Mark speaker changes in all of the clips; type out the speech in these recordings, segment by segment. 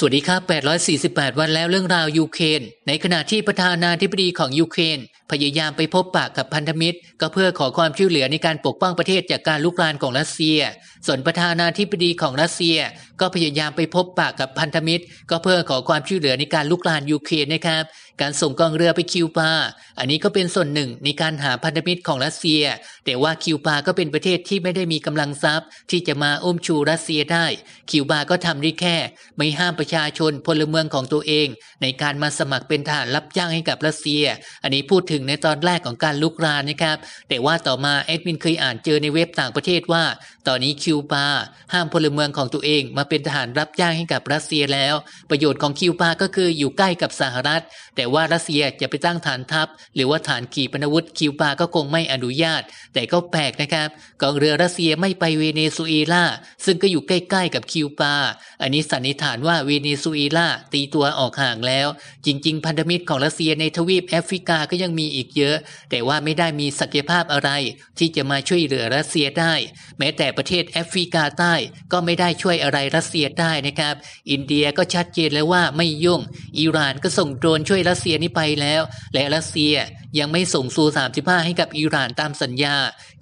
Speaker 1: สวัสดีครับ 848 วันแล้วเรื่องราวยูเครน ในขณะที่ประธานาธิบดีของยูเครนพยายามไปพบปากกับพันธมิตร ก็เพื่อขอความช่วยเหลือในการปกป้องประเทศจากการลุกลานของรัสเซีย ส่วนประธานาธิบดีของรัสเซีย ก็พยายามไปพบปากกับพันธมิตร ก็เพื่อขอความช่วยเหลือในการลุกลานยูเครนนะครับ การส่งกองเรือไปคิวบา อันนี้ก็เป็นส่วนหนึ่งในการหาพันธมิตรของรัสเซีย แต่ว่าคิวบา ก็เป็นประเทศที่ไม่ได้มีกำลังทรัพย์ ที่จะมาอุ้มชูรัสเซียได้ คิวบา ก็ทำได้แค่ไม่ห้ามประชาชนพลเมืองของตัวเอง ในการมาสมัครเป็นทหารรับจ้างให้กับรัสเซีย อันนี้พูดถึงในตอนแรกของการลุกรานนะครับ แต่ว่าต่อมาเอ็ดมินเคยอ่านเจอในเว็บต่างประเทศว่า ตอนนี้คิวบาห้ามพลเมืองของ ตัวเองมาเป็นทหารรับจ้างให้กับรัสเซียแล้ว ประโยชน์ของคิวบาก็คืออยู่ใกล้กับสหรัฐ แต่ว่ารัสเซียจะไปตั้งฐานทัพ หรือว่าฐานขีปนาวุธคิวบาก็คงไม่อนุญาต แต่ก็แปลกนะครับ กองเรือรัสเซียไม่ไปเวเนซุเอลาซึ่งก็อยู่ใกล้ๆกับคิวบาอันนี้สันนิษฐานว่าเวเนซุเอลาตีตัวออกห่างแล้ว จริงๆ พันธมิตรของรัสเซียในทวีปแอฟริกาก็ยังมีอีกเยอะ แต่ว่าไม่ได้มีศักยภาพอะไรที่จะมาช่วยเหลือรัสเซียได้ แม้แต่ประเทศแอฟริกาใต้ก็ไม่ได้ช่วยอะไรรัสเซียได้นะครับ อินเดียก็ชัดเจนแล้วว่าไม่ยุ่งอิหร่านก็ส่งโดรนช่วยรัสเซียนี้ไปแล้ว และรัสเซียยังไม่ส่งซู35 ให้กับอิหร่านตามสัญญา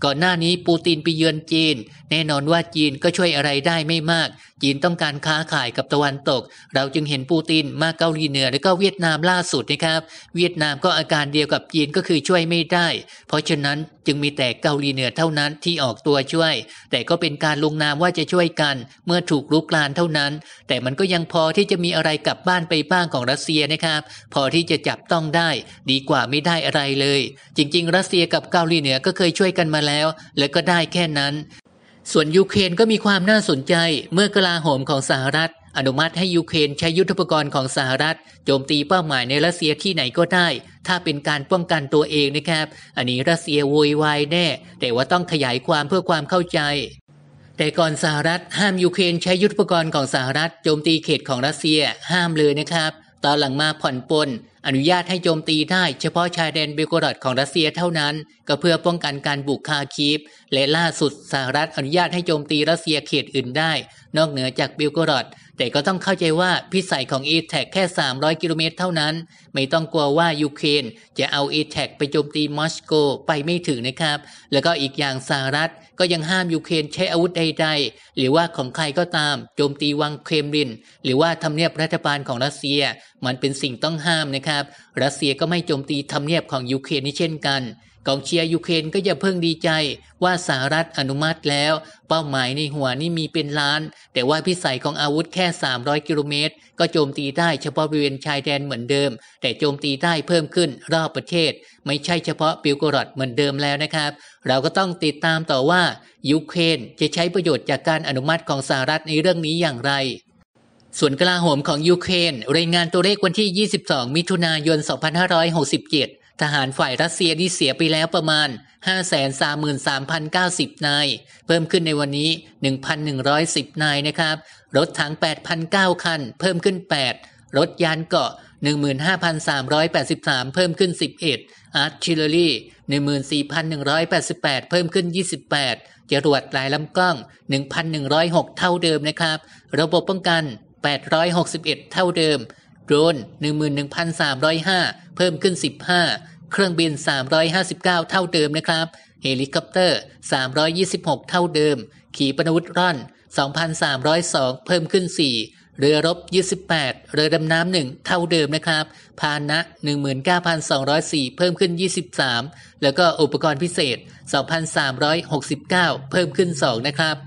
Speaker 1: ก่อนหน้านี้ปูตินไปเยือนจีน แน่นอนว่าจีนก็ช่วยอะไรได้ไม่มากจีนต้องการค้าขายกับตะวันตก เราจึงเห็น ปูตินมาเกาหลีเหนือและก็เวียดนามล่าสุดนะครับ เวียดนามก็อาการเดียวกับจีนก็คือช่วยไม่ได้ เพราะฉะนั้นจึงมีแต่เกาหลีเหนือเท่านั้นที่ออกตัวช่วย แต่ก็เป็นการลงนามว่าจะช่วยกันเมื่อถูกรุกลานเท่านั้น แต่มันก็ยังพอที่จะมีอะไรกลับบ้านไปบ้างของรัสเซียนะครับ พอที่จะจับต้องได้ดีกว่าไม่ได้อะไรเลย จริงๆ รัสเซียกับเกาหลีเหนือก็เคยช่วยกันมาแล้ว และก็ได้แค่นั้นส่วนยูเครนก็มีความน่าสนใจ เมื่อกลาโหมของสหรัฐ อนุมัติให้ยูเครนใช้ยุทธปกรณ์ของสหรัฐโจมตีเป้าหมายในรัสเซียที่ไหนก็ได้ถ้าเป็นการป้องกันตัวเองนะครับ อันนี้รัสเซียโวยวายแน่ แต่ว่าต้องขยายความเพื่อความเข้าใจ แต่ก่อนสหรัฐ ห้ามยูเครนใช้ยุทธปกรณ์ของสหรัฐโจมตีเขตของรัสเซีย ห้ามเลยนะครับตอนหลังมาผ่อนปลนอนุญาตให้โจมตีได้เฉพาะชายแดนเบลกรอดของรัสเซียเท่านั้น ก็เพื่อป้องกันการบุกคาคีฟและล่าสุดสหรัฐอนุญาตให้โจมตีรัสเซียเขตอื่นได้นอกเหนือจากเบลกรอดแต่ก็ต้องเข้าใจว่าพิสัยของ e t แทแค่ 300 กิโลเมตรเท่านั้น ไม่ต้องกลัวว่ายูเครนจะเอา e t แทไปโจมตีมอสโกไปไม่ถึงนะครับ แล้วก็อีกอย่างสหรัฐก็ยังห้ามยูเครนใช้อาวุธใดๆ หรือว่าของใครก็ตามโจมตีวังเครมลิน หรือว่าทำเนียบรัฐบาลของรัสเซียมันเป็นสิ่งต้องห้ามนะครับ รัสเซียก็ไม่โจมตีทำเนียบของยูเครนนี่เช่นกันกองเชียร์ยูเครนก็จยเพิ่งดีใจว่าสหรัฐอนุมัติแล้ว เป้าหมายในหัวนี่มีเป็นล้าน แต่ว่าพิสัยของอาวุธแค่ 300 กิโลเมตร ก็โจมตีได้เฉพาะบริเวณชายแดนเหมือนเดิม แต่โจมตีได้เพิ่มขึ้นรอบประเทศ ไม่ใช่เฉพาะปิลกรอดเหมือนเดิมแล้วนะครับ เราก็ต้องติดตามต่อว่ายูเครนจะใช้ประโยชน์จากการอนุมัติของสหรัฐในเรื่องนี้อย่างไร ส่วนกลาโหมของยูเครนรายงานตัวเลขวันที่ 22 มิถุนายน 2567ทหารฝ่ายรัสเซียที่เสียไปแล้วประมาณ 533,090 นาย เพิ่มขึ้นในวันนี้ 1,110 นายนะครับ รถถัง 8,009 คัน เพิ่มขึ้น 8 รถยานเกาะ 15,383 เพิ่มขึ้น 11 อาร์ชิลเลอรี่14,188 เพิ่มขึ้น 28จรวดหลายลำกล้อง 1,106 เท่าเดิมนะครับ ระบบป้องกัน 861 เท่าเดิมโดรน11,305 เพิ่มขึ้น 15 เครื่องบิน 359 เท่าเดิมนะครับ เฮลิคอปเตอร์ 326 เท่าเดิม ขีปนาวุธร่อน 2,302 เพิ่มขึ้น 4 เรือรบ 28 เรือดำน้ำหนึ่งเท่าเดิมนะครับ พานะ 19,204 เพิ่มขึ้น 23 แล้วก็อุปกรณ์พิเศษ 2,369 เพิ่มขึ้น 2 นะครับ